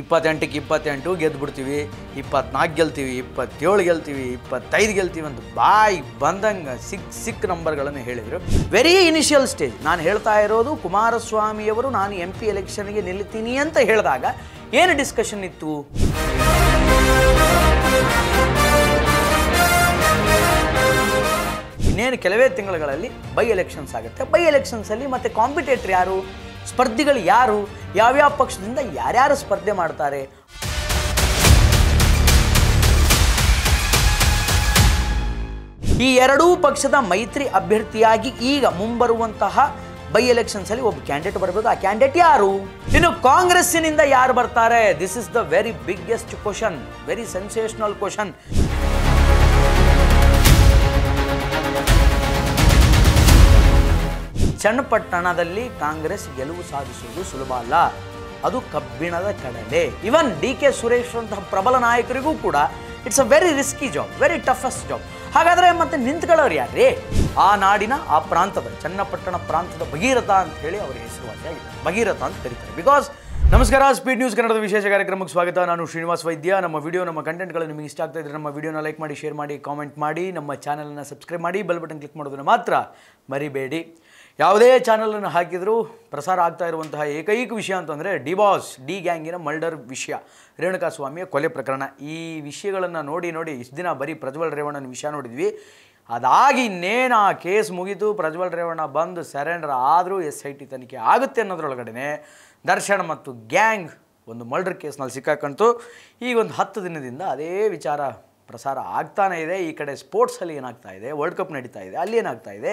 ಇಪ್ಪತ್ತೆಂಟಕ್ಕೆ ಇಪ್ಪತ್ತೆಂಟು ಬಿಡ್ತೀವಿ ಇಪ್ಪತ್ನಾಲ್ಕು ಗೆಲ್ತೀವಿ ಇಪ್ಪತ್ತೇಳು ಗೆಲ್ತೀವಿ ಇಪ್ಪತ್ತೈದು ಗೆಲ್ತೀವಿ ಅಂತ ಬಾಯಿ ಬಂದಂಗೆ ಸಿಕ್ ಸಿಕ್ ನಂಬರ್ಗಳನ್ನು ಹೇಳಿದರು ವೆರಿ ಇನಿಷಿಯಲ್ ಸ್ಟೇಜ್ ನಾನು ಹೇಳ್ತಾ ಇರೋದು ಕುಮಾರಸ್ವಾಮಿಯವರು ನಾನು ಎಂ ಪಿ ಎಲೆಕ್ಷನ್ಗೆ ನಿಲ್ತೀನಿ ಅಂತ ಹೇಳಿದಾಗ ಏನು ಡಿಸ್ಕಷನ್ ಇತ್ತು ಇನ್ನೇನು ಕೆಲವೇ ತಿಂಗಳುಗಳಲ್ಲಿ ಬೈ ಎಲೆಕ್ಷನ್ಸ್ ಆಗುತ್ತೆ ಬೈ ಎಲೆಕ್ಷನ್ಸಲ್ಲಿ ಮತ್ತೆ ಕಾಂಪಿಟೇಟ್ರ್ ಯಾರು ಸ್ಪರ್ಧಿಗಳು ಯಾರು ಯಾವ್ಯಾವ ಪಕ್ಷದಿಂದ ಯಾರ್ಯಾರು ಸ್ಪರ್ಧೆ ಮಾಡ್ತಾರೆ ಈ ಎರಡೂ ಪಕ್ಷದ ಮೈತ್ರಿ ಅಭ್ಯರ್ಥಿಯಾಗಿ ಈಗ ಮುಂಬರುವಂತಹ ಬೈ ಎಲೆಕ್ಷನ್ಸ್ ಅಲ್ಲಿ ಒಬ್ಬ ಕ್ಯಾಂಡಿಡೇಟ್ ಬರಬೇಕು ಆ ಕ್ಯಾಂಡಿಡೇಟ್ ಯಾರು ಇನ್ನು ಕಾಂಗ್ರೆಸ್ಸಿನಿಂದ ಯಾರು ಬರ್ತಾರೆ this is the very biggest question very sensational question ಚನ್ನಪಟ್ಟಣದಲ್ಲಿ ಕಾಂಗ್ರೆಸ್ ಗೆಲುವು ಸಾಧಿಸುವುದು ಸುಲಭ ಅಲ್ಲ ಅದು ಕಬ್ಬಿಣದ ಕಡಲೆ ಇವನ್ ಡಿ ಕೆ ಸುರೇಶ್ ಅಂತಹ ಪ್ರಬಲ ನಾಯಕರಿಗೂ ಕೂಡ it's a very risky job very toughest job ಹಾಗಾದರೆ ಮತ್ತೆ ನಿಂತ್ಕೊಳ್ಳೋರು ರೀ ಆ ನಾಡಿನ ಆ ಪ್ರಾಂತದ ಚನ್ನಪಟ್ಟಣ ಪ್ರಾಂತದ ಭಗೀರಥ ಅಂತ ಹೇಳಿ ಅವರಿಗೆ ಹೆಸರುವಾಸಿಯಾಗಿದೆ ಭಗೀರಥ ಅಂತ ಕರೀತಾರೆ ಬಿಕಾಸ್ ನಮಸ್ಕಾರ ಸ್ಪೀಡ್ ನ್ಯೂಸ್ ಕನ್ನಡದ ವಿಶೇಷ ಕಾರ್ಯಕ್ರಮಕ್ಕೆ ಸ್ವಾಗತ ನಾನು ಶ್ರೀನಿವಾಸ್ ವೈದ್ಯ ನಮ್ಮ ವಿಡಿಯೋ ನಮ್ಮ ಕಂಟೆಂಟ್ಗಳು ನಿಮಗೆ ಇಷ್ಟ ಆಗ್ತಾ ಇದ್ದರೆ ನಮ್ಮ ವಿಡಿಯೋನ ಲೈಕ್ ಮಾಡಿ ಶೇರ್ ಮಾಡಿ ಕಾಮೆಂಟ್ ಮಾಡಿ ನಮ್ಮ ಚಾನಲನ್ನು ಸಬ್ಸ್ಕ್ರೈಬ್ ಮಾಡಿ ಬೆಲ್ ಬಟನ್ ಕ್ಲಿಕ್ ಮಾಡೋದನ್ನು ಮಾತ್ರ ಮರಿಬೇಡಿ ಯಾವುದೇ ಚಾನಲನ್ನು ಹಾಕಿದರೂ ಪ್ರಸಾರ ಆಗ್ತಾ ಇರುವಂತಹ ಏಕೈಕ ವಿಷಯ ಅಂತಂದರೆ ಬಾಸ್ ಡಿ ಗ್ಯಾಂಗಿನ ಮರ್ಡರ್ ವಿಷಯ ರೇಣುಕಾ ಸ್ವಾಮಿಯ ಕೊಲೆ ಪ್ರಕರಣ ಈ ವಿಷಯಗಳನ್ನು ನೋಡಿ ನೋಡಿ ಇಷ್ಟು ದಿನ ಬರೀ ಪ್ರಜ್ವಲ್ ರೇವಣ್ಣನ ವಿಷಯ ನೋಡಿದ್ವಿ ಅದಾಗಿ ಇನ್ನೇನು ಆ ಕೇಸ್ ಮುಗಿತು ಪ್ರಜ್ವಲ್ ರೇವಣ್ಣ ಬಂದು ಸರೆಂಡರ್ ಆದರೂ ಎಸ್ ಐ ಟಿ ತನಿಖೆ ಆಗುತ್ತೆ ಅನ್ನೋದ್ರೊಳಗಡೆ ದರ್ಶನ್ ಮತ್ತು ಗ್ಯಾಂಗ್ ಒಂದು ಮರ್ಡರ್ ಕೇಸ್ನಲ್ಲಿ ಸಿಕ್ಕಾಕಂತು ಈಗ ಒಂದು ಹತ್ತು ದಿನದಿಂದ ಅದೇ ವಿಚಾರ ಪ್ರಸಾರ ಆಗ್ತಾನೇ ಇದೆ ಈ ಕಡೆ ಸ್ಪೋರ್ಟ್ಸಲ್ಲಿ ಏನಾಗ್ತಾ ಇದೆ ವರ್ಲ್ಡ್ ಕಪ್ ನಡೀತಾ ಇದೆ ಅಲ್ಲಿ ಏನಾಗ್ತಾ ಇದೆ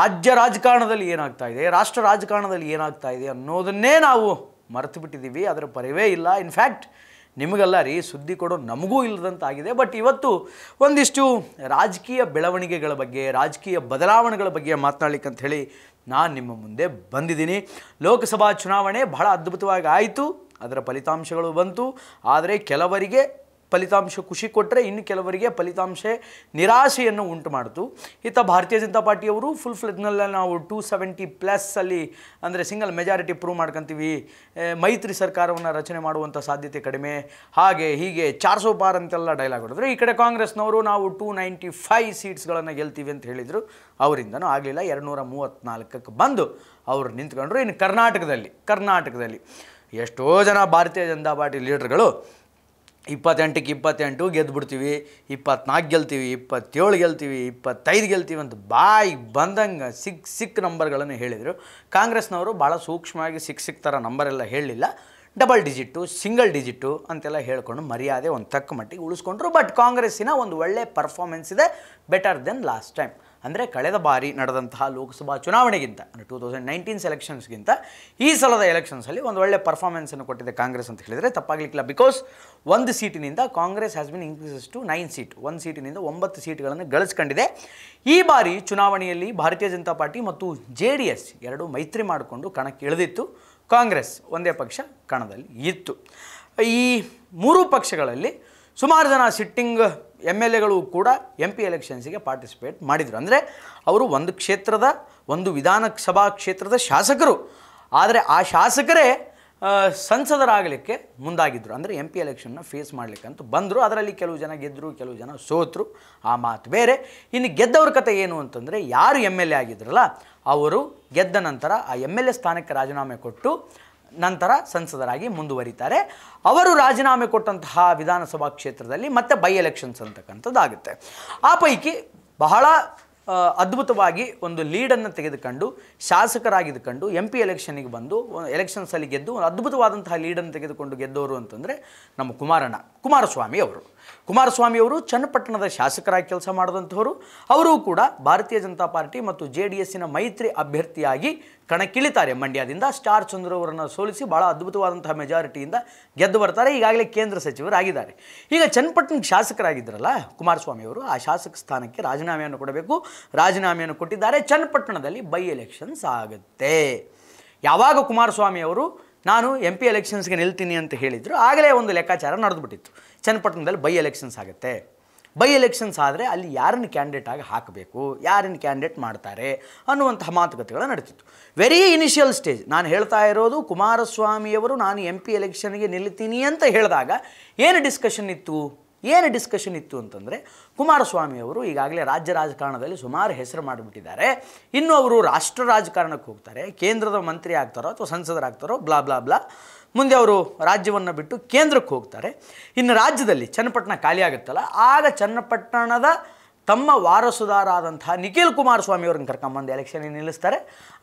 ರಾಜ್ಯ ರಾಜಕಾರಣದಲ್ಲಿ ಏನಾಗ್ತಾ ಇದೆ ರಾಷ್ಟ್ರ ರಾಜಕಾರಣದಲ್ಲಿ ಏನಾಗ್ತಾ ಇದೆ ಅನ್ನೋದನ್ನೇ ನಾವು ಮರೆತು ಬಿಟ್ಟಿದ್ದೀವಿ ಅದರ ಪರಿವೇ ಇಲ್ಲ ಇನ್ಫ್ಯಾಕ್ಟ್ ನಿಮಗಲ್ಲ ರೀ ಸುದ್ದಿ ಕೊಡೋ ನಮಗೂ ಇಲ್ಲದಂತಾಗಿದೆ ಬಟ್ ಇವತ್ತು ಒಂದಿಷ್ಟು ರಾಜಕೀಯ ಬೆಳವಣಿಗೆಗಳ ಬಗ್ಗೆ ರಾಜಕೀಯ ಬದಲಾವಣೆಗಳ ಬಗ್ಗೆ ಮಾತನಾಡ್ಲಿಕ್ಕೆ ಅಂತ ಹೇಳಿ ನಾನು ನಿಮ್ಮ ಮುಂದೆ ಬಂದಿದ್ದೀನಿ ಲೋಕಸಭಾ ಚುನಾವಣೆ ಬಹಳ ಅದ್ಭುತವಾಗಿ ಆಯಿತು ಅದರ ಫಲಿತಾಂಶಗಳು ಬಂತು ಆದರೆ ಕೆಲವರಿಗೆ ಫಲಿತಾಂಶ ಖುಷಿ ಕೊಟ್ಟರೆ ಇನ್ನು ಕೆಲವರಿಗೆ ಫಲಿತಾಂಶ ನಿರಾಶೆಯನ್ನು ಉಂಟು ಮಾಡಿತು ಇತ್ತ ಭಾರತೀಯ ಜನತಾ ಪಾರ್ಟಿಯವರು ಫುಲ್ ಫ್ಲೆಜ್ನಲ್ಲ ನಾವು ಟೂ ಸೆವೆಂಟಿ ಪ್ಲಸ್ಸಲ್ಲಿ ಅಂದರೆ ಸಿಂಗಲ್ ಮೆಜಾರಿಟಿ ಪ್ರೂವ್ ಮಾಡ್ಕೊತೀವಿ ಮೈತ್ರಿ ಸರ್ಕಾರವನ್ನು ರಚನೆ ಮಾಡುವಂಥ ಸಾಧ್ಯತೆ ಕಡಿಮೆ ಹಾಗೆ ಹೀಗೆ ಚಾರ್ ಪಾರ್ ಅಂತೆಲ್ಲ ಡೈಲಾಗ್ ಹೊಡೆದ್ರು ಈ ಕಡೆ ಕಾಂಗ್ರೆಸ್ನವರು ನಾವು ಟೂ ನೈಂಟಿ ಫೈವ್ ಸೀಟ್ಸ್ಗಳನ್ನು ಗೆಲ್ತೀವಿ ಅಂತ ಹೇಳಿದರು ಅವರಿಂದನೂ ಆಗಲಿಲ್ಲ ಎರಡುನೂರ ಮೂವತ್ತ್ನಾಲ್ಕಕ್ಕೆ ಬಂದು ಅವರು ನಿಂತ್ಕೊಂಡ್ರು ಇನ್ನು ಕರ್ನಾಟಕದಲ್ಲಿ ಕರ್ನಾಟಕದಲ್ಲಿ ಎಷ್ಟೋ ಜನ ಭಾರತೀಯ ಜನತಾ ಪಾರ್ಟಿ ಲೀಡರ್ಗಳು ಇಪ್ಪತ್ತೆಂಟಕ್ಕೆ ಇಪ್ಪತ್ತೆಂಟು ಗೆದ್ದುಬಿಡ್ತೀವಿ ಇಪ್ಪತ್ನಾಲ್ಕು ಗೆಲ್ತೀವಿ ಇಪ್ಪತ್ತೇಳು ಗೆಲ್ತೀವಿ ಇಪ್ಪತ್ತೈದು ಗೆಲ್ತೀವಿ ಅಂತ ಬಾಯಿಗೆ ಬಂದಂಗೆ ಸಿಕ್ ಸಿಕ್ ನಂಬರ್ಗಳನ್ನು ಹೇಳಿದರು ಕಾಂಗ್ರೆಸ್ನವರು ಭಾಳ ಸೂಕ್ಷ್ಮವಾಗಿ ಸಿಕ್ ಸಿಕ್ ಥರ ನಂಬರೆಲ್ಲ ಹೇಳಲಿಲ್ಲ ಡಬಲ್ ಡಿಜಿಟ್ಟು ಸಿಂಗಲ್ ಡಿಜಿಟ್ಟು ಅಂತೆಲ್ಲ ಹೇಳಿಕೊಂಡು ಮರ್ಯಾದೆ ಒಂದು ತಕ್ಕ ಮಟ್ಟಿಗೆ ಉಳಿಸ್ಕೊಂಡ್ರು ಬಟ್ ಕಾಂಗ್ರೆಸ್ಸಿನ ಒಂದು ಒಳ್ಳೆ ಪರ್ಫಾರ್ಮೆನ್ಸ್ ಇದೆ ಬೆಟರ್ ದೆನ್ ಲಾಸ್ಟ್ ಟೈಮ್ ಅಂದರೆ ಕಳೆದ ಬಾರಿ ನಡೆದಂತಹ ಲೋಕಸಭಾ ಚುನಾವಣೆಗಿಂತ ಅಂದರೆ ಟೂ ತೌಸಂಡ್ ನೈನ್ಟೀನ್ ಎಲೆಕ್ಷನ್ಸ್ಗಿಂತ ಈ ಸಲದ ಎಲೆಕ್ಷನ್ಸಲ್ಲಿ ಒಂದು ಒಳ್ಳೆ ಪರ್ಫಾರ್ಮೆನ್ಸನ್ನು ಕೊಟ್ಟಿದೆ ಕಾಂಗ್ರೆಸ್ ಅಂತ ಹೇಳಿದರೆ ತಪ್ಪಾಗಲಿಕ್ಕಿಲ್ಲ ಬಿಕಾಸ್ ಒಂದು ಸೀಟಿನಿಂದ Congress has been increases to nine seat ಒಂದು ಸೀಟಿನಿಂದ ಒಂಬತ್ತು ಸೀಟ್ಗಳನ್ನು ಗಳಿಸ್ಕೊಂಡಿದೆ ಈ ಬಾರಿ ಚುನಾವಣೆಯಲ್ಲಿ ಭಾರತೀಯ ಜನತಾ ಪಾರ್ಟಿ ಮತ್ತು ಜೆ ಡಿ ಎಸ್ ಎರಡು ಮೈತ್ರಿ ಮಾಡಿಕೊಂಡು ಕಣಕ್ಕೆ ಇಳಿದಿತ್ತು ಕಾಂಗ್ರೆಸ್ ಒಂದೇ ಪಕ್ಷ ಕಣದಲ್ಲಿ ಇತ್ತು ಈ ಮೂರು ಪಕ್ಷಗಳಲ್ಲಿ ಸುಮಾರು ಜನ ಸಿಟ್ಟಿಂಗ್ ಎಮ್ ಎಲ್ ಎಗಳು ಕೂಡ ಎಂ ಪಿ ಎಲೆಕ್ಷನ್ಸಿಗೆ ಪಾರ್ಟಿಸಿಪೇಟ್ ಮಾಡಿದರು ಅಂದರೆ ಅವರು ಒಂದು ಕ್ಷೇತ್ರದ ಒಂದು ವಿಧಾನಸಭಾ ಕ್ಷೇತ್ರದ ಶಾಸಕರು ಆದರೆ ಆ ಶಾಸಕರೇ ಸಂಸದರಾಗಲಿಕ್ಕೆ ಮುಂದಾಗಿದ್ದರು ಅಂದರೆ ಎಂ ಪಿ ಎಲೆಕ್ಷನ್ನ ಫೇಸ್ ಮಾಡಲಿಕ್ಕಂತೂ ಬಂದರು ಅದರಲ್ಲಿ ಕೆಲವು ಜನ ಗೆದ್ದರು ಕೆಲವು ಜನ ಸೋತರು ಆ ಮಾತು ಬೇರೆ ಇನ್ನು ಗೆದ್ದವ್ರ ಕತೆ ಏನು ಅಂತಂದರೆ ಯಾರು ಎಮ್ ಎಲ್ ಎ ಆಗಿದ್ರಲ್ಲ ಅವರು ಗೆದ್ದ ನಂತರ ಆ ಎಮ್ ಎಲ್ ಎ ಸ್ಥಾನಕ್ಕೆ ರಾಜೀನಾಮೆ ಕೊಟ್ಟು ನಂತರ ಸಂಸದರಾಗಿ ಮುಂದುವರಿತಾರೆ ಅವರು ರಾಜೀನಾಮೆ ಕೊಟ್ಟಂತಹ ವಿಧಾನಸಭಾ ಕ್ಷೇತ್ರದಲ್ಲಿ ಮತ್ತೆ ಬೈ ಎಲೆಕ್ಷನ್ಸ್ ಅಂತಕ್ಕಂಥದ್ದಾಗುತ್ತೆ ಆ ಪೈಕಿ ಬಹಳ ಅದ್ಭುತವಾಗಿ ಒಂದು ಲೀಡನ್ನು ತೆಗೆದುಕೊಂಡು ಶಾಸಕರಾಗಿದ್ದುಕೊಂಡು ಎಂ ಪಿ ಎಲೆಕ್ಷನಿಗೆ ಬಂದು ಎಲೆಕ್ಷನ್ಸಲ್ಲಿ ಗೆದ್ದು ಒಂದು ಅದ್ಭುತವಾದಂತಹ ಲೀಡನ್ನು ತೆಗೆದುಕೊಂಡು ಗೆದ್ದವರು ಅಂತಂದರೆ ನಮ್ಮ ಕುಮಾರಣ್ಣ ಕುಮಾರಸ್ವಾಮಿ ಅವರು ಕುಮಾರಸ್ವಾಮಿಯವರು ಚನ್ನಪಟ್ಟಣದ ಶಾಸಕರಾಗಿ ಕೆಲಸ ಮಾಡಿದಂಥವರು ಅವರು ಕೂಡ ಭಾರತೀಯ ಜನತಾ ಪಾರ್ಟಿ ಮತ್ತು ಜೆ ಡಿ ಮೈತ್ರಿ ಅಭ್ಯರ್ಥಿಯಾಗಿ ಕಣಕ್ಕಿಳಿತಾರೆ ಮಂಡ್ಯದಿಂದ ಸ್ಟಾರ್ ಚಂದ್ರವರನ್ನು ಸೋಲಿಸಿ ಭಾಳ ಅದ್ಭುತವಾದಂತಹ ಮೆಜಾರಿಟಿಯಿಂದ ಗೆದ್ದು ಬರ್ತಾರೆ ಈಗಾಗಲೇ ಕೇಂದ್ರ ಸಚಿವರಾಗಿದ್ದಾರೆ ಈಗ ಚನ್ನಪಟ್ಟಣಕ್ಕೆ ಶಾಸಕರಾಗಿದ್ದರಲ್ಲ ಕುಮಾರಸ್ವಾಮಿಯವರು ಆ ಶಾಸಕ ಸ್ಥಾನಕ್ಕೆ ರಾಜೀನಾಮೆಯನ್ನು ಕೊಡಬೇಕು ರಾಜೀನಾಮೆಯನ್ನು ಕೊಟ್ಟಿದ್ದಾರೆ ಚನ್ನಪಟ್ಟಣದಲ್ಲಿ ಬೈ ಎಲೆಕ್ಷನ್ಸ್ ಆಗುತ್ತೆ ಯಾವಾಗ ಕುಮಾರಸ್ವಾಮಿ ಅವರು ನಾನು ಎಂ ಪಿ ಎಲೆಕ್ಷನ್ಸ್ಗೆ ನಿಲ್ತೀನಿ ಅಂತ ಹೇಳಿದರು ಆಗಲೇ ಒಂದು ಲೆಕ್ಕಾಚಾರ ನಡೆದುಬಿಟ್ಟಿತ್ತು ಚನ್ನಪಟ್ಟಣದಲ್ಲಿ ಬೈ ಎಲೆಕ್ಷನ್ಸ್ ಆಗುತ್ತೆ ಬೈ ಎಲೆಕ್ಷನ್ಸ್ ಆದರೆ ಅಲ್ಲಿ ಯಾರನ್ನು ಕ್ಯಾಂಡಿಡೇಟ್ ಆಗಿ ಹಾಕಬೇಕು ಯಾರನ್ನು ಕ್ಯಾಂಡಿಡೇಟ್ ಮಾಡ್ತಾರೆ ಅನ್ನುವಂತಹ ಮಾತುಕತೆಗಳು ನಡೀತಿತ್ತು ವೆರಿ ಇನಿಷಿಯಲ್ ಸ್ಟೇಜ್ ನಾನು ಹೇಳ್ತಾ ಇರೋದು ಕುಮಾರಸ್ವಾಮಿಯವರು ನಾನು ಎಂ ಪಿ ಎಲೆಕ್ಷನ್ಗೆ ನಿಲ್ತೀನಿ ಅಂತ ಹೇಳಿದಾಗ ಏನು ಡಿಸ್ಕಷನ್ ಇತ್ತು ಏನು ಡಿಸ್ಕಷನ್ ಇತ್ತು ಅಂತಂದರೆ ಕುಮಾರಸ್ವಾಮಿ ಅವರು ಈಗಾಗಲೇ ರಾಜ್ಯ ರಾಜಕಾರಣದಲ್ಲಿ ಸುಮಾರು ಹೆಸರು ಮಾಡಿಬಿಟ್ಟಿದ್ದಾರೆ ಇನ್ನು ಅವರು ರಾಷ್ಟ್ರ ರಾಜಕಾರಣಕ್ಕೆ ಹೋಗ್ತಾರೆ ಕೇಂದ್ರದ ಮಂತ್ರಿ ಆಗ್ತಾರೋ ಅಥವಾ ಸಂಸದರಾಗ್ತಾರೋ ಬ್ಲಾ ಬ್ಲಾ ಬ್ಲಾ ಮುಂದೆ ಅವರು ರಾಜ್ಯವನ್ನು ಬಿಟ್ಟು ಕೇಂದ್ರಕ್ಕೆ ಹೋಗ್ತಾರೆ ಇನ್ನು ರಾಜ್ಯದಲ್ಲಿ ಚನ್ನಪಟ್ಟಣ ಖಾಲಿ ಆಗುತ್ತಲ್ಲ ಆಗ ಚನ್ನಪಟ್ಟಣದ ತಮ್ಮ ವಾರಸುದಾರಾದಂತಹ ನಿಖಿಲ್ ಕುಮಾರಸ್ವಾಮಿ ಅವ್ರನ್ನ ಕರ್ಕೊಂಬಂದು ಎಲೆಕ್ಷನ್ ನಿಲ್ಲಿಸ್ತಾರೆ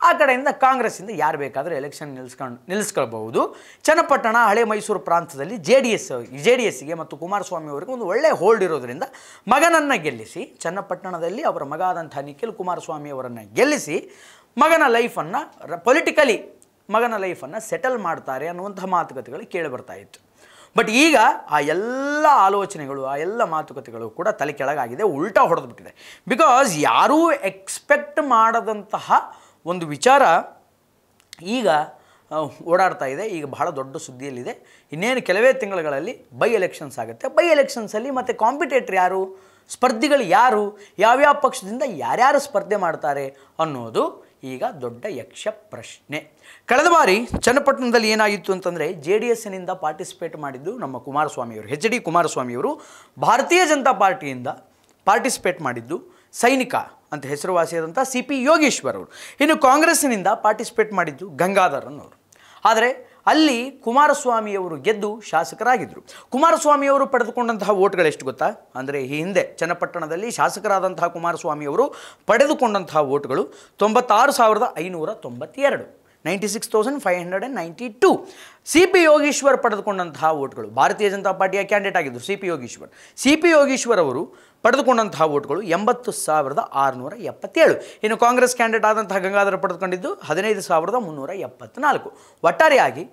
ಆ ಕಡೆಯಿಂದ ಕಾಂಗ್ರೆಸ್ಸಿಂದ ಯಾರು ಬೇಕಾದರೂ ಎಲೆಕ್ಷನ್ ನಿಲ್ಲಿಸ್ಕೊಂಡು ನಿಲ್ಲಿಸ್ಕೊಳ್ಬಹುದು ಚನ್ನಪಟ್ಟಣ ಹಳೆ ಮೈಸೂರು ಪ್ರಾಂತದಲ್ಲಿ J D S J D ಎಸ್ಗೆ ಮತ್ತು ಕುಮಾರಸ್ವಾಮಿ ಅವರಿಗೆ ಒಂದು ಒಳ್ಳೆಯ ಹೋಲ್ಡ್ ಇರೋದರಿಂದ ಮಗನನ್ನು ಗೆಲ್ಲಿಸಿ ಚನ್ನಪಟ್ಟಣದಲ್ಲಿ ಅವರ ಮಗ ಆದಂಥ ನಿಖಿಲ್ ಕುಮಾರಸ್ವಾಮಿ ಅವರನ್ನು ಗೆಲ್ಲಿಸಿ ಮಗನ ಲೈಫನ್ನು ಪೊಲಿಟಿಕಲಿ ಮಗನ ಲೈಫನ್ನು ಸೆಟಲ್ ಮಾಡ್ತಾರೆ ಅನ್ನುವಂಥ ಮಾತುಕತೆಗಳು ಕೇಳಿ ಬರ್ತಾ ಇತ್ತು ಬಟ್ ಈಗ ಆ ಎಲ್ಲ ಆಲೋಚನೆಗಳು ಆ ಎಲ್ಲ ಮಾತುಕತೆಗಳು ಕೂಡ ತಲೆ ಕೆಳಗಾಗಿದೆ ಉಲ್ಟಾ ಹೊಡೆದ್ಬಿಟ್ಟಿದೆ ಬಿಕಾಸ್ ಯಾರೂ ಎಕ್ಸ್ಪೆಕ್ಟ್ ಮಾಡದಂತಹ ಒಂದು ವಿಚಾರ ಈಗ ಓಡಾಡ್ತಾ ಇದೆ ಈಗ ಬಹಳ ದೊಡ್ಡ ಸುದ್ದಿಯಲ್ಲಿದೆ ಇನ್ನೇನು ಕೆಲವೇ ತಿಂಗಳುಗಳಲ್ಲಿ ಬೈ ಎಲೆಕ್ಷನ್ಸ್ ಆಗುತ್ತೆ ಬೈ ಎಲೆಕ್ಷನ್ಸಲ್ಲಿ ಮತ್ತು ಕಾಂಪಿಟೇಟ್ರ್ ಯಾರು ಸ್ಪರ್ಧಿಗಳು ಯಾರು ಯಾವ್ಯಾವ ಪಕ್ಷದಿಂದ ಯಾರ್ಯಾರು ಸ್ಪರ್ಧೆ ಮಾಡ್ತಾರೆ ಅನ್ನೋದು ಈಗ ದೊಡ್ಡ ಯಕ್ಷ ಪ್ರಶ್ನೆ ಕಳೆದ ಬಾರಿ ಚನ್ನಪಟ್ಟಣದಲ್ಲಿ ಏನಾಗಿತ್ತು ಅಂತಂದರೆ ಜೆ ಡಿ ಎಸ್ನಿಂದ ಪಾರ್ಟಿಸಿಪೇಟ್ ಮಾಡಿದ್ದು ನಮ್ಮ ಕುಮಾರಸ್ವಾಮಿಯವರು ಹೆಚ್ ಡಿ ಕುಮಾರಸ್ವಾಮಿಯವರು ಭಾರತೀಯ ಜನತಾ ಪಾರ್ಟಿಯಿಂದ ಪಾರ್ಟಿಸಿಪೇಟ್ ಮಾಡಿದ್ದು ಸೈನಿಕ ಅಂತ ಹೆಸರುವಾಸಿಯಾದಂಥ ಸಿ ಪಿ ಯೋಗೀಶ್ವರ್ ಅವರು ಇನ್ನು ಕಾಂಗ್ರೆಸ್ಸಿನಿಂದ ಪಾರ್ಟಿಸಿಪೇಟ್ ಮಾಡಿದ್ದು ಗಂಗಾಧರನ್ ಅವರು ಆದರೆ ಅಲ್ಲಿ ಕುಮಾರಸ್ವಾಮಿಯವರು ಗೆದ್ದು ಶಾಸಕರಾಗಿದ್ದರು ಕುಮಾರಸ್ವಾಮಿಯವರು ಪಡೆದುಕೊಂಡಂತಹ ಎಷ್ಟು ಗೊತ್ತಾ ಅಂದರೆ ಈ ಹಿಂದೆ ಚನ್ನಪಟ್ಟಣದಲ್ಲಿ ಶಾಸಕರಾದಂತಹ ಕುಮಾರಸ್ವಾಮಿಯವರು ಪಡೆದುಕೊಂಡಂತಹ ಓಟ್ಗಳು ತೊಂಬತ್ತಾರು ಸಾವಿರದ ಐನೂರ ತೊಂಬತ್ತೆರಡು ninety six thousand five hundred and ninety two C P Yogeshwar ಪಡೆದುಕೊಂಡಂತಹ ಓಟ್ಗಳು ಭಾರತೀಯ ಜನತಾ ಪಾರ್ಟಿಯ ಕ್ಯಾಂಡಿಡೇಟ್ ಆಗಿದ್ದರು C P Yogeshwar C P Yogeshwar ಅವರು ಪಡೆದುಕೊಂಡಂತಹ ಓಟ್ಗಳು ಎಂಬತ್ತು ಸಾವಿರದ ಆರುನೂರ ಎಪ್ಪತ್ತೇಳು ಇನ್ನು ಕಾಂಗ್ರೆಸ್ ಕ್ಯಾಂಡಿಡೇಟ್ ಆದಂತಹ ಗಂಗಾಧರ ಪಡೆದುಕೊಂಡಿದ್ದು ಹದಿನೈದು ಸಾವಿರದ ಮುನ್ನೂರ ಎಪ್ಪತ್ನಾಲ್ಕು ಒಟ್ಟಾರೆಯಾಗಿ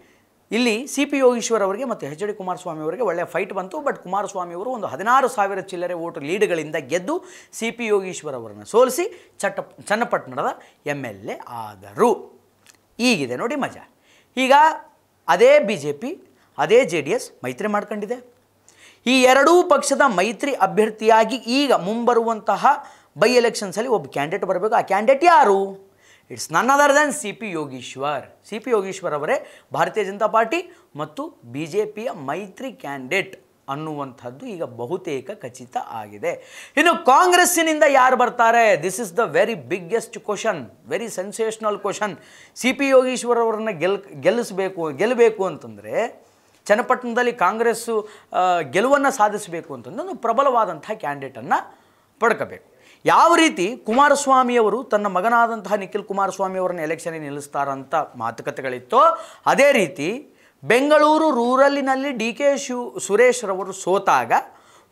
ಇಲ್ಲಿ ಸಿ ಪಿ ಯೋಗೀಶ್ವರ್ ಅವರಿಗೆ ಮತ್ತು ಎಚ್ ಡಿ ಕುಮಾರಸ್ವಾಮಿ ಅವರಿಗೆ ಒಳ್ಳೆಯ ಫೈಟ್ ಬಂತು ಬಟ್ ಕುಮಾರಸ್ವಾಮಿ ಅವರು ಒಂದು ಹದಿನಾರು ಸಾವಿರ ಚಿಲ್ಲರೆ ಓಟು ಲೀಡ್ಗಳಿಂದ ಗೆದ್ದು ಸಿ ಪಿ ಯೋಗೀಶ್ವರ್ ಅವರನ್ನು ಸೋಲಿಸಿ ಚಟ್ಟ ಚನ್ನಪಟ್ಟಣದ ಎಮ್ ಎಲ್ ಎ ಆದರು ಈಗಿದೆ ನೋಡಿ ಮಜಾ ಈಗ ಅದೇ ಬಿ ಜೆ ಪಿ ಅದೇ ಜೆ ಡಿ ಎಸ್ ಮೈತ್ರಿ ಮಾಡ್ಕೊಂಡಿದೆ ಈ ಎರಡೂ ಪಕ್ಷದ ಮೈತ್ರಿ ಅಭ್ಯರ್ಥಿಯಾಗಿ ಈಗ ಮುಂಬರುವಂತಹ ಬೈ ಎಲೆಕ್ಷನ್ಸಲ್ಲಿ ಒಬ್ಬ ಕ್ಯಾಂಡಿಡೇಟ್ ಬರಬೇಕು ಆ ಕ್ಯಾಂಡಿಡೇಟ್ ಯಾರು it's none other than C P Yogeshwar C P Yogeshwar ಅವರೇ ಭಾರತೀಯ ಜನತಾ ಪಾರ್ಟಿ ಮತ್ತು ಬಿ ಜೆ ಪಿಯ ಮೈತ್ರಿ ಕ್ಯಾಂಡಿಡೇಟ್ ಅನ್ನುವಂಥದ್ದು ಈಗ ಬಹುತೇಕ ಖಚಿತ ಆಗಿದೆ ಇನ್ನು ಕಾಂಗ್ರೆಸ್ಸಿನಿಂದ ಯಾರು ಬರ್ತಾರೆ this is the very biggest question very sensational question C P Yogeshwar ಅವರನ್ನು ಗೆಲ್ ಗೆಲ್ಲಿಸಬೇಕು ಗೆಲ್ಲಬೇಕು ಅಂತಂದರೆ ಚನ್ನಪಟ್ಟಣದಲ್ಲಿ ಕಾಂಗ್ರೆಸ್ಸು ಗೆಲುವನ್ನು ಸಾಧಿಸಬೇಕು ಒಂದು ಪ್ರಬಲವಾದಂತಹ ಕ್ಯಾಂಡಿಡೇಟನ್ನು ಪಡ್ಕೋಬೇಕು ಯಾವ ರೀತಿ ಕುಮಾರಸ್ವಾಮಿಯವರು ತನ್ನ ಮಗನಾದಂತಹ ನಿಖಿಲ್ ಕುಮಾರಸ್ವಾಮಿಯವರನ್ನು ಎಲೆಕ್ಷನಿಗೆ ನಿಲ್ಲಿಸ್ತಾರಂಥ ಮಾತುಕತೆಗಳಿತ್ತೋ ಅದೇ ರೀತಿ ಬೆಂಗಳೂರು ರೂರಲಿನಲ್ಲಿ ಡಿ ಕೆ ಶಿವ್ ಸುರೇಶ್ರವರು ಸೋತಾಗ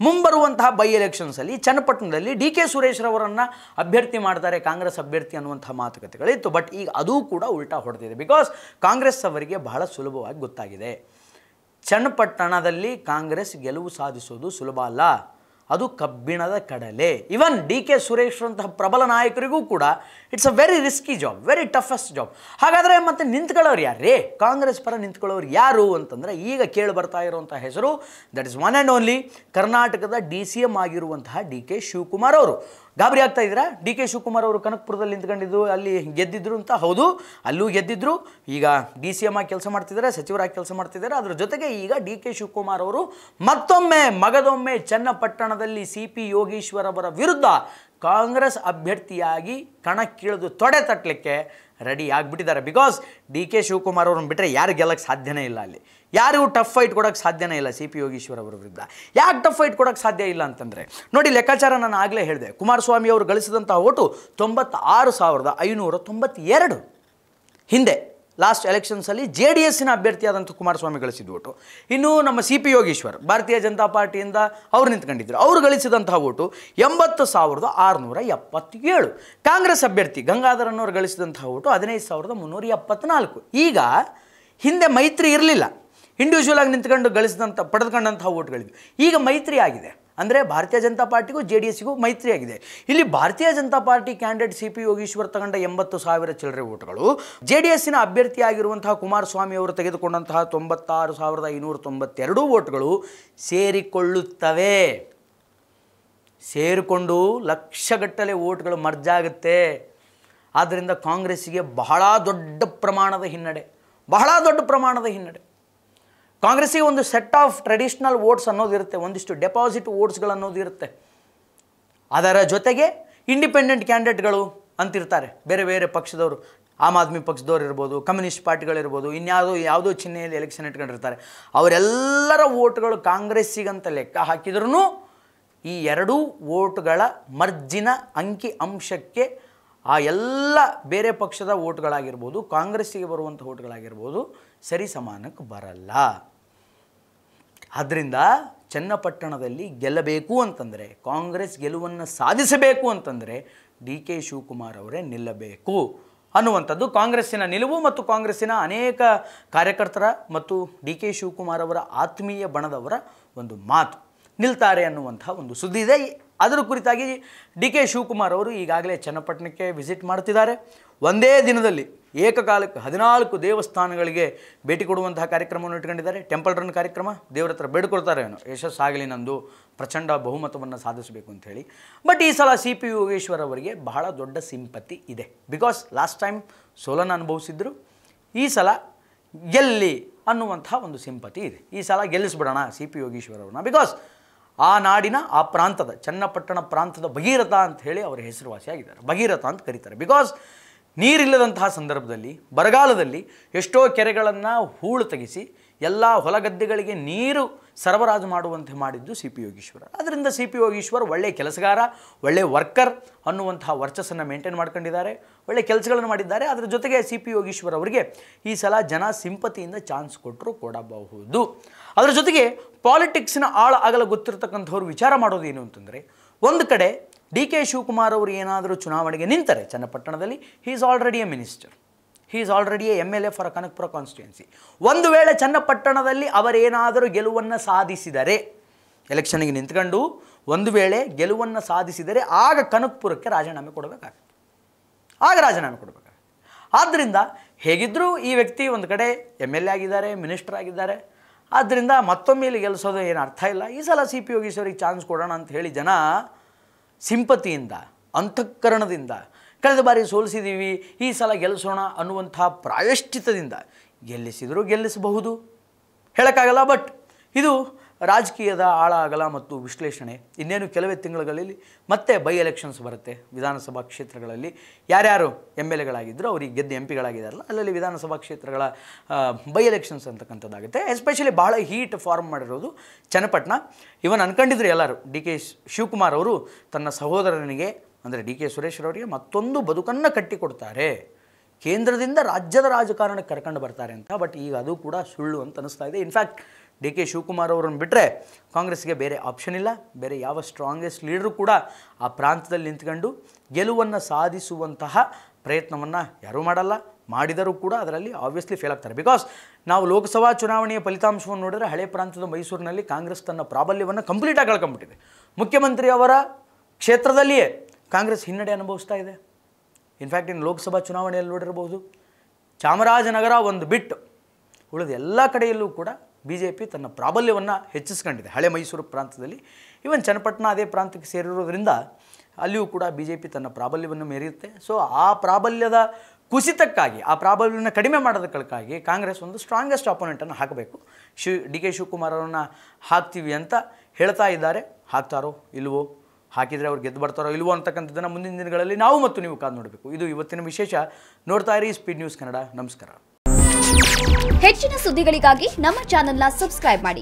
ಮುಂಬರುವಂತಹ ಬೈ ಎಲೆಕ್ಷನ್ಸಲ್ಲಿ ಚನ್ನಪಟ್ಟಣದಲ್ಲಿ ಡಿ ಕೆ ಸುರೇಶ್ರವರನ್ನು ಅಭ್ಯರ್ಥಿ ಮಾಡ್ತಾರೆ ಕಾಂಗ್ರೆಸ್ ಅಭ್ಯರ್ಥಿ ಅನ್ನುವಂಥ ಮಾತುಕತೆಗಳಿತ್ತು ಬಟ್ ಈಗ ಅದೂ ಕೂಡ ಉಲ್ಟಾ ಹೊಡೆದಿದೆ ಬಿಕಾಸ್ ಕಾಂಗ್ರೆಸ್ ಅವರಿಗೆ ಬಹಳ ಸುಲಭವಾಗಿ ಗೊತ್ತಾಗಿದೆ ಚನ್ನಪಟ್ಟಣದಲ್ಲಿ ಕಾಂಗ್ರೆಸ್ ಗೆಲುವು ಸಾಧಿಸೋದು ಸುಲಭ ಅಲ್ಲ ಅದು ಕಬ್ಬಿಣದ ಕಡಲೆ ಇವನ್ ಡಿ ಕೆ ಸುರೇಶ್ರಂತಹ ಪ್ರಬಲ ನಾಯಕರಿಗೂ ಕೂಡ it's a very risky job very toughest job ಹಾಗಾದರೆ ಮತ್ತು ನಿಂತ್ಕೊಳ್ಳೋರು ಯಾರೇ ಕಾಂಗ್ರೆಸ್ ಪರ ನಿಂತ್ಕೊಳ್ಳೋರು ಯಾರು ಅಂತಂದರೆ ಈಗ ಕೇಳಿ ಬರ್ತಾ ಇರುವಂಥ ಹೆಸರು that is one and only ಕರ್ನಾಟಕದ ಡಿ ಸಿ ಎಮ್ ಆಗಿರುವಂತಹ ಡಿ ಕೆ ಶಿವಕುಮಾರ್ ಅವರು ಗಾಬರಿ ಆಗ್ತಾ ಇದ್ದೀರಾ ಡಿ ಕೆ ಶಿವಕುಮಾರ್ ಅವರು ಕನಕಪುರದಲ್ಲಿ ನಿಂತ್ಕೊಂಡಿದ್ದು ಅಲ್ಲಿ ಗೆದ್ದಿದ್ರು ಅಂತ ಹೌದು ಅಲ್ಲೂ ಗೆದ್ದಿದ್ರು ಈಗ ಡಿ ಸಿ ಎಮ್ ಆಗಿ ಕೆಲಸ ಮಾಡ್ತಿದ್ದಾರೆ ಸಚಿವರಾಗಿ ಕೆಲಸ ಮಾಡ್ತಿದ್ದಾರೆ ಅದ್ರ ಜೊತೆಗೆ ಈಗ ಡಿ ಕೆ ಶಿವಕುಮಾರ್ ಅವರು ಮತ್ತೊಮ್ಮೆ ಮಗದೊಮ್ಮೆ ಚನ್ನಪಟ್ಟಣದಲ್ಲಿ ಸಿ ಪಿ ಯೋಗೀಶ್ವರ್ ಅವರ ವಿರುದ್ಧ ಕಾಂಗ್ರೆಸ್ ಅಭ್ಯರ್ಥಿಯಾಗಿ ಕಣಕ್ಕಿಳಿದು ತೊಡೆ ತಟ್ಟಲಿಕ್ಕೆ ರೆಡಿ ಆಗಿಬಿಟ್ಟಿದ್ದಾರೆ ಬಿಕಾಸ್ ಡಿ ಕೆ ಶಿವಕುಮಾರ್ ಅವ್ರನ್ನ ಬಿಟ್ಟರೆ ಯಾರು ಗೆಲ್ಲಕ್ಕೆ ಸಾಧ್ಯನೇ ಇಲ್ಲ ಅಲ್ಲಿ ಯಾರಿಗೂ ಟಫ್ ಫೈಟ್ ಕೊಡೋಕ್ಕೆ ಸಾಧ್ಯನೇ ಇಲ್ಲ ಸಿ ಪಿ ಯೋಗೀಶ್ವರ್ ಅವರ ವಿರುದ್ಧ ಯಾಕೆ ಟಫ್ ಫೈಟ್ ಕೊಡೋಕ್ಕೆ ಸಾಧ್ಯ ಇಲ್ಲ ಅಂತಂದರೆ ನೋಡಿ ಲೆಕ್ಕಾಚಾರ ನಾನು ಆಗಲೇ ಹೇಳಿದೆ ಕುಮಾರಸ್ವಾಮಿ ಅವರು ಗಳಿಸಿದಂಥ ಓಟು ತೊಂಬತ್ತಾರು ಸಾವಿರದ ಐನೂರ ತೊಂಬತ್ತೆರಡು ಹಿಂದೆ ಲಾಸ್ಟ್ ಎಲೆಕ್ಷನ್ಸಲ್ಲಿ ಜೆ ಡಿ ಎಸ್ಸಿನ ಅಭ್ಯರ್ಥಿಯಾದಂಥ ಕುಮಾರಸ್ವಾಮಿ ಗಳಿಸಿದ ಓಟು ಇನ್ನು ನಮ್ಮ ಸಿ ಪಿ ಯೋಗೀಶ್ವರ್ ಭಾರತೀಯ ಜನತಾ ಪಾರ್ಟಿಯಿಂದ ಅವ್ರು ನಿಂತ್ಕೊಂಡಿದ್ರು ಅವರು ಗಳಿಸಿದಂತಹ ಓಟು ಎಂಬತ್ತು ಸಾವಿರದ ಆರುನೂರ ಎಪ್ಪತ್ತೇಳು ಕಾಂಗ್ರೆಸ್ ಅಭ್ಯರ್ಥಿ ಗಂಗಾಧರನ್ನವರು ಗಳಿಸಿದಂತಹ ಓಟು ಹದಿನೈದು ಸಾವಿರದ ಮುನ್ನೂರ ಎಪ್ಪತ್ನಾಲ್ಕು ಈಗ ಹಿಂದೆ ಮೈತ್ರಿ ಇರಲಿಲ್ಲ ಇಂಡಿವಿಜುವಲ್ ಆಗಿ ನಿಂತ್ಕೊಂಡು ಗಳಿಸಿದಂಥ ಪಡೆದುಕೊಂಡಂತಹ ಓಟ್ಗಳಿದ್ದು ಈಗ ಮೈತ್ರಿ ಆಗಿದೆ ಅಂದರೆ ಭಾರತೀಯ ಜನತಾ ಪಾರ್ಟಿಗೂ ಜೆ ಡಿ ಎಸ್ಗೂ ಮೈತ್ರಿಯಾಗಿದೆ ಇಲ್ಲಿ Bharatiya Janata Party candidate C P Yogeshwar ತಗೊಂಡ ಎಂಬತ್ತು ಸಾವಿರ ಚಿಲ್ಲರೆ ಓಟ್ಗಳು ಜೆ ಡಿ ಎಸ್ಸಿನ ಅಭ್ಯರ್ಥಿಯಾಗಿರುವಂತಹ ಕುಮಾರಸ್ವಾಮಿ ಅವರು ತೆಗೆದುಕೊಂಡಂತಹ ತೊಂಬತ್ತಾರು ಸಾವಿರದ ಐನೂರ ತೊಂಬತ್ತೆರಡು ಓಟ್ಗಳು ಸೇರಿಕೊಳ್ಳುತ್ತವೆ ಸೇರಿಕೊಂಡು ಲಕ್ಷಗಟ್ಟಲೆ ಓಟ್ಗಳು ಮರ್ಜಾಗುತ್ತೆ ಆದ್ದರಿಂದ ಕಾಂಗ್ರೆಸ್ಸಿಗೆ ಬಹಳ ದೊಡ್ಡ ಪ್ರಮಾಣದ ಹಿನ್ನಡೆ ಬಹಳ ದೊಡ್ಡ ಪ್ರಮಾಣದ ಹಿನ್ನಡೆ ಕಾಂಗ್ರೆಸ್ಸಿಗೆ ಒಂದು ಸೆಟ್ ಆಫ್ ಟ್ರೆಡಿಷ್ನಲ್ ವೋಟ್ಸ್ ಅನ್ನೋದಿರುತ್ತೆ ಒಂದಿಷ್ಟು ಡೆಪಾಸಿಟ್ ವೋಟ್ಸ್ಗಳು ಅನ್ನೋದಿರುತ್ತೆ ಅದರ ಜೊತೆಗೆ ಇಂಡಿಪೆಂಡೆಂಟ್ ಕ್ಯಾಂಡಿಡೇಟ್ಗಳು ಅಂತಿರ್ತಾರೆ ಬೇರೆ ಬೇರೆ ಪಕ್ಷದವರು ಆಮ್ ಆದ್ಮಿ ಪಕ್ಷದವ್ರು ಇರ್ಬೋದು ಕಮ್ಯುನಿಸ್ಟ್ ಪಾರ್ಟಿಗಳಿರ್ಬೋದು ಇನ್ಯಾವುದೋ ಯಾವುದೋ ಚಿಹ್ನೆಯಲ್ಲಿ ಎಲೆಕ್ಷನ್ ಇಟ್ಕೊಂಡಿರ್ತಾರೆ ಅವರೆಲ್ಲರ ವೋಟ್ಗಳು ಕಾಂಗ್ರೆಸ್ಸಿಗಂತ ಲೆಕ್ಕ ಹಾಕಿದ್ರೂ ಈ ಎರಡೂ ವೋಟ್ಗಳ ಮರ್ಜಿನ ಅಂಕಿ ಅಂಶಕ್ಕೆ ಆ ಎಲ್ಲ ಬೇರೆ ಪಕ್ಷದ ವೋಟ್ಗಳಾಗಿರ್ಬೋದು ಕಾಂಗ್ರೆಸ್ಸಿಗೆ ಬರುವಂಥ ವೋಟ್ಗಳಾಗಿರ್ಬೋದು ಸರಿ ಸಮಾನಕ್ಕೆ ಬರಲ್ಲ ಆದ್ದರಿಂದ ಚನ್ನಪಟ್ಟಣದಲ್ಲಿ ಗೆಲ್ಲಬೇಕು ಅಂತಂದರೆ ಕಾಂಗ್ರೆಸ್ ಗೆಲುವನ್ನು ಸಾಧಿಸಬೇಕು ಅಂತಂದರೆ ಡಿ ಕೆ ಶಿವಕುಮಾರ್ ಅವರೇ ನಿಲ್ಲಬೇಕು ಅನ್ನುವಂಥದ್ದು ಕಾಂಗ್ರೆಸ್ಸಿನ ನಿಲುವು ಮತ್ತು ಕಾಂಗ್ರೆಸ್ಸಿನ ಅನೇಕ ಕಾರ್ಯಕರ್ತರ ಮತ್ತು ಡಿ ಕೆ ಶಿವಕುಮಾರ್ ಅವರ ಆತ್ಮೀಯ ಬಣದವರ ಒಂದು ಮಾತು ನಿಲ್ತಾರೆ ಅನ್ನುವಂಥ ಒಂದು ಸುದ್ದಿ ಇದೆ ಅದರ ಕುರಿತಾಗಿ ಡಿ ಕೆ ಶಿವಕುಮಾರ್ ಅವರು ಈಗಾಗಲೇ ಚನ್ನಪಟ್ಟಣಕ್ಕೆ ವಿಸಿಟ್ ಮಾಡ್ತಿದ್ದಾರೆ ಒಂದೇ ದಿನದಲ್ಲಿ ಏಕಕಾಲಕ್ಕೆ ಹದಿನಾಲ್ಕು ದೇವಸ್ಥಾನಗಳಿಗೆ ಭೇಟಿ ಕೊಡುವಂತಹ ಕಾರ್ಯಕ್ರಮವನ್ನು ಇಟ್ಕೊಂಡಿದ್ದಾರೆ ಟೆಂಪಲ್ ರನ್ ಕಾರ್ಯಕ್ರಮ ದೇವರ ಹತ್ರ ಬೇಡ್ಕೊಡ್ತಾರೆ ಏನು ಯಶಸ್ಸಾಗಲಿ ನಂದು ಪ್ರಚಂಡ ಬಹುಮತವನ್ನು ಸಾಧಿಸಬೇಕು ಅಂಥೇಳಿ ಬಟ್ ಈ ಸಲ ಸಿ ಪಿ ಯೋಗೇಶ್ವರ್ ಅವರಿಗೆ ಬಹಳ ದೊಡ್ಡ ಸಿಂಪತಿ ಇದೆ ಬಿಕಾಸ್ ಲಾಸ್ಟ್ ಟೈಮ್ ಸೋಲನ್ನು ಅನುಭವಿಸಿದ್ರು ಈ ಸಲ ಗೆಲ್ಲಿ ಅನ್ನುವಂಥ ಒಂದು ಸಿಂಪತಿ ಇದೆ ಈ ಸಲ ಗೆಲ್ಲಿಸ್ಬಿಡೋಣ ಸಿ ಪಿ ಯೋಗೇಶ್ವರ್ ಅವ್ರನ್ನ ಬಿಕಾಸ್ ಆ ನಾಡಿನ ಆ ಪ್ರಾಂತದ ಚನ್ನಪಟ್ಟಣ ಪ್ರಾಂತದ ಭಗೀರಥ ಅಂತ ಹೇಳಿ ಅವರ ಹೆಸರುವಾಸಿಯಾಗಿದ್ದಾರೆ ಭಗೀರಥ ಅಂತ ಕರೀತಾರೆ ಬಿಕಾಸ್ ನೀರಿಲ್ಲದಂತಹ ಸಂದರ್ಭದಲ್ಲಿ ಬರಗಾಲದಲ್ಲಿ ಎಷ್ಟೋ ಕೆರೆಗಳನ್ನು ಹೂಳು ತೆಗೆಸಿ ಎಲ್ಲ ಹೊಲಗದ್ದೆಗಳಿಗೆ ನೀರು ಸರಬರಾಜು ಮಾಡುವಂತೆ ಮಾಡಿದ್ದು ಸಿ ಪಿ ಯೋಗೀಶ್ವರ ಅದರಿಂದ ಸಿ ಪಿ ಯೋಗೀಶ್ವರ್ ಒಳ್ಳೆಯ ಕೆಲಸಗಾರ ಒಳ್ಳೆಯ ವರ್ಕರ್ ಅನ್ನುವಂತಹ ವರ್ಚಸ್ಸನ್ನು ಮೇಂಟೈನ್ ಮಾಡ್ಕೊಂಡಿದ್ದಾರೆ ಒಳ್ಳೆಯ ಕೆಲಸಗಳನ್ನು ಮಾಡಿದ್ದಾರೆ ಅದರ ಜೊತೆಗೆ ಸಿ ಪಿ ಯೋಗೀಶ್ವರ್ ಅವರಿಗೆ ಈ ಸಲ ಜನ ಸಿಂಪತಿಯಿಂದ ಚಾನ್ಸ್ ಕೊಟ್ಟರು ಕೊಡಬಹುದು ಅದರ ಜೊತೆಗೆ ಪಾಲಿಟಿಕ್ಸಿನ ಆಳ ಅಗಲ ಗೊತ್ತಿರತಕ್ಕಂಥವ್ರು ವಿಚಾರ ಮಾಡೋದೇನು ಅಂತಂದರೆ ಒಂದು ಕಡೆ ಡಿ ಕೆ ಶಿವಕುಮಾರ್ ಅವರು ಏನಾದರೂ ಚುನಾವಣೆಗೆ ನಿಂತಾರೆ ಚನ್ನಪಟ್ಟಣದಲ್ಲಿ he is already a minister he is already a M L A for Kanakapura constituency ಒಂದು ವೇಳೆ ಚನ್ನಪಟ್ಟಣದಲ್ಲಿ ಅವರೇನಾದರೂ ಗೆಲುವನ್ನು ಸಾಧಿಸಿದರೆ ಎಲೆಕ್ಷನ್ಗೆ ನಿಂತ್ಕೊಂಡು ಒಂದು ವೇಳೆ ಗೆಲುವನ್ನು ಸಾಧಿಸಿದರೆ ಆಗ ಕನಕ್ಪುರಕ್ಕೆ ರಾಜೀನಾಮೆ ಕೊಡಬೇಕಾಗುತ್ತೆ ಆಗ ರಾಜೀನಾಮೆ ಕೊಡಬೇಕಾಗುತ್ತೆ ಆದ್ದರಿಂದ ಹೇಗಿದ್ದರೂ ಈ ವ್ಯಕ್ತಿ ಒಂದು ಕಡೆ ಎಮ್ ಎಲ್ ಎ ಆಗಿದ್ದಾರೆ ಮಿನಿಸ್ಟರ್ ಆಗಿದ್ದಾರೆ ಆದ್ದರಿಂದ ಮತ್ತೊಮ್ಮೆ ಇಲ್ಲಿ ಗೆಲ್ಲಿಸೋದು ಏನು ಅರ್ಥ ಇಲ್ಲ ಈ ಸಲ ಸಿ ಪಿ ಯೋಗೀಶ್ ಚಾನ್ಸ್ ಕೊಡೋಣ ಅಂತ ಹೇಳಿ ಜನ ಸಿಂಪತಿಯಿಂದ ಅಂತಃಕರಣದಿಂದ ಕಳೆದ ಬಾರಿ ಸೋಲಿಸಿದ್ದೀವಿ ಈ ಸಲ ಗೆಲ್ಲಿಸೋಣ ಅನ್ನುವಂಥ ಪ್ರಾಯಶ್ಚಿತದಿಂದ ಗೆಲ್ಲಿಸಿದರೂ ಗೆಲ್ಲಿಸಬಹುದು ಹೇಳೋಕ್ಕಾಗಲ್ಲ ಬಟ್ ಇದು ರಾಜಕೀಯದ ಆಳ ಅಗಲ ಮತ್ತು ವಿಶ್ಲೇಷಣೆ ಇನ್ನೇನು ಕೆಲವೇ ತಿಂಗಳುಗಳಲ್ಲಿ ಮತ್ತೆ ಬೈ ಎಲೆಕ್ಷನ್ಸ್ ಬರುತ್ತೆ ವಿಧಾನಸಭಾ ಕ್ಷೇತ್ರಗಳಲ್ಲಿ ಯಾರ್ಯಾರು ಎಮ್ ಎಲ್ ಎಗಳಾಗಿದ್ದರೂ ಅವ್ರಿಗೆ ಗೆದ್ದು ಎಂ ಪಿಗಳಾಗಿದ್ದಾರಲ್ಲ ಅಲ್ಲಲ್ಲಿ ವಿಧಾನಸಭಾ ಕ್ಷೇತ್ರಗಳ ಬೈ ಎಲೆಕ್ಷನ್ಸ್ ಅಂತಕ್ಕಂಥದ್ದಾಗುತ್ತೆ ಎಸ್ಪೆಷಲಿ ಬಹಳ ಹೀಟ್ ಫಾರ್ಮ್ ಮಾಡಿರೋದು ಚನ್ನಪಟ್ಟಣ ಇವನ್ ಅನ್ಕೊಂಡಿದ್ರು ಎಲ್ಲರೂ ಡಿ ಕೆ ಶಿವಕುಮಾರ್ ಅವರು ತನ್ನ ಸಹೋದರನಿಗೆ ಅಂದರೆ ಡಿ ಕೆ ಸುರೇಶ್ ಅವರಿಗೆ ಮತ್ತೊಂದು ಬದುಕನ್ನು ಕಟ್ಟಿಕೊಡ್ತಾರೆ ಕೇಂದ್ರದಿಂದ ರಾಜ್ಯದ ರಾಜಕಾರಣಕ್ಕೆ ಕರ್ಕೊಂಡು ಬರ್ತಾರೆ ಅಂತ ಬಟ್ ಈಗ ಅದು ಕೂಡ ಸುಳ್ಳು ಅಂತ ಅನಿಸ್ತಾ ಇದೆ ಇನ್ಫ್ಯಾಕ್ಟ್ ಡಿ ಕೆ ಶಿವಕುಮಾರ್ ಅವರನ್ನು ಬಿಟ್ಟರೆ ಕಾಂಗ್ರೆಸ್ಗೆ ಬೇರೆ ಆಪ್ಷನ್ ಇಲ್ಲ ಬೇರೆ ಯಾವ ಸ್ಟ್ರಾಂಗೆಸ್ಟ್ ಲೀಡರು ಕೂಡ ಆ ಪ್ರಾಂತದಲ್ಲಿ ನಿಂತ್ಕೊಂಡು ಗೆಲುವನ್ನು ಸಾಧಿಸುವಂತಹ ಪ್ರಯತ್ನವನ್ನು ಯಾರೂ ಮಾಡಲ್ಲ ಮಾಡಿದರೂ ಕೂಡ ಅದರಲ್ಲಿ ಆಬ್ವಿಯಸ್ಲಿ ಫೇಲ್ ಆಗ್ತಾರೆ ಬಿಕಾಸ್ ನಾವು ಲೋಕಸಭಾ ಚುನಾವಣೆಯ ಫಲಿತಾಂಶವನ್ನು ನೋಡಿದರೆ ಹಳೆ ಪ್ರಾಂತದ ಮೈಸೂರಿನಲ್ಲಿ ಕಾಂಗ್ರೆಸ್ ತನ್ನ ಪ್ರಾಬಲ್ಯವನ್ನು ಕಂಪ್ಲೀಟಾಗಿ ಕಳ್ಕೊಂಬಿಟ್ಟಿದೆ ಮುಖ್ಯಮಂತ್ರಿ ಅವರ ಕ್ಷೇತ್ರದಲ್ಲಿಯೇ ಕಾಂಗ್ರೆಸ್ ಹಿನ್ನಡೆ ಅನುಭವಿಸ್ತಾ ಇದೆ ಇನ್ಫ್ಯಾಕ್ಟ್ ಇನ್ನು ಲೋಕಸಭಾ ಚುನಾವಣೆಯಲ್ಲಿ ನೋಡಿರಬಹುದು ಚಾಮರಾಜನಗರ ಒಂದು ಬಿಟ್ಟು ಉಳಿದ ಎಲ್ಲ ಕಡೆಯಲ್ಲೂ ಕೂಡ ಬಿ ಜೆ ಪಿ ತನ್ನ ಪ್ರಾಬಲ್ಯವನ್ನು ಹೆಚ್ಚಿಸ್ಕೊಂಡಿದೆ ಹಳೆ ಮೈಸೂರು ಪ್ರಾಂತದಲ್ಲಿ ಈವನ್ ಚನ್ನಪಟ್ಟಣ ಅದೇ ಪ್ರಾಂತಕ್ಕೆ ಸೇರಿರೋದ್ರಿಂದ ಅಲ್ಲಿಯೂ ಕೂಡ ಬಿ ಜೆ ಪಿ ತನ್ನ ಪ್ರಾಬಲ್ಯವನ್ನು ಮೇರೆಯುತ್ತೆ ಸೊ ಆ ಪ್ರಾಬಲ್ಯದ ಕುಸಿತಕ್ಕಾಗಿ ಆ ಪ್ರಾಬಲ್ಯವನ್ನು ಕಡಿಮೆ ಮಾಡೋದಕ್ಕಾಗಿ ಕಾಂಗ್ರೆಸ್ ಒಂದು ಸ್ಟ್ರಾಂಗೆಸ್ಟ್ ಅಪೋನೆಂಟನ್ನು ಹಾಕಬೇಕು ಶಿವ ಡಿ ಕೆ ಶಿವಕುಮಾರ್ ಅವರನ್ನು ಹಾಕ್ತೀವಿ ಅಂತ ಹೇಳ್ತಾ ಇದ್ದಾರೆ ಹಾಕ್ತಾರೋ ಇಲ್ವೋ ಹಾಕಿದರೆ ಅವ್ರು ಗೆದ್ದು ಬರ್ತಾರೋ ಇಲ್ವೋ ಅಂತಕ್ಕಂಥದ್ದನ್ನು ಮುಂದಿನ ದಿನಗಳಲ್ಲಿ ನಾವು ಮತ್ತು ನೀವು ಕಾದು ನೋಡಬೇಕು ಇದು ಇವತ್ತಿನ ವಿಶೇಷ ನೋಡ್ತಾ ಇರಿ ಸ್ಪೀಡ್ ನ್ಯೂಸ್ ಕನ್ನಡ ನಮಸ್ಕಾರ ಹೆಚ್ಚಿನ ಸುದ್ದಿಗಳಿಗಾಗಿ ನಮ್ಮ ಚಾನೆಲ್ನ ಸಬ್ಸ್ಕ್ರೈಬ್ ಮಾಡಿ